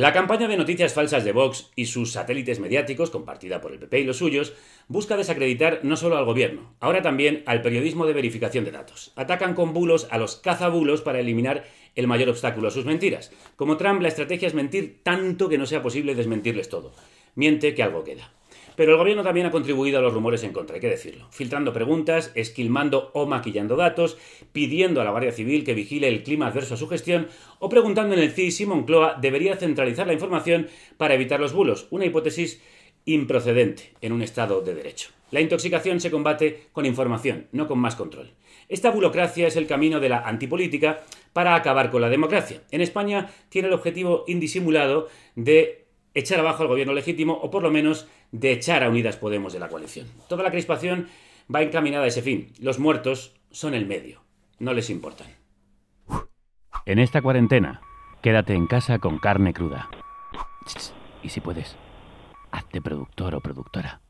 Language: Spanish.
La campaña de noticias falsas de Vox y sus satélites mediáticos, compartida por el PP y los suyos, busca desacreditar no solo al gobierno, ahora también al periodismo de verificación de datos. Atacan con bulos a los cazabulos para eliminar el mayor obstáculo a sus mentiras. Como Trump, la estrategia es mentir tanto que no sea posible desmentirles todo. Miente que algo queda. Pero el gobierno también ha contribuido a los rumores en contra, hay que decirlo, filtrando preguntas, esquilmando o maquillando datos, pidiendo a la Guardia Civil que vigile el clima adverso a su gestión o preguntando en el CIS si Moncloa debería centralizar la información para evitar los bulos, una hipótesis improcedente en un Estado de Derecho. La intoxicación se combate con información, no con más control. Esta burocracia es el camino de la antipolítica para acabar con la democracia. En España tiene el objetivo indisimulado de echar abajo al gobierno legítimo o por lo menos de echar a Unidas Podemos de la coalición. Toda la crispación va encaminada a ese fin. Los muertos son el medio. No les importan. En esta cuarentena, quédate en casa con carne cruda. Y si puedes, hazte productor o productora.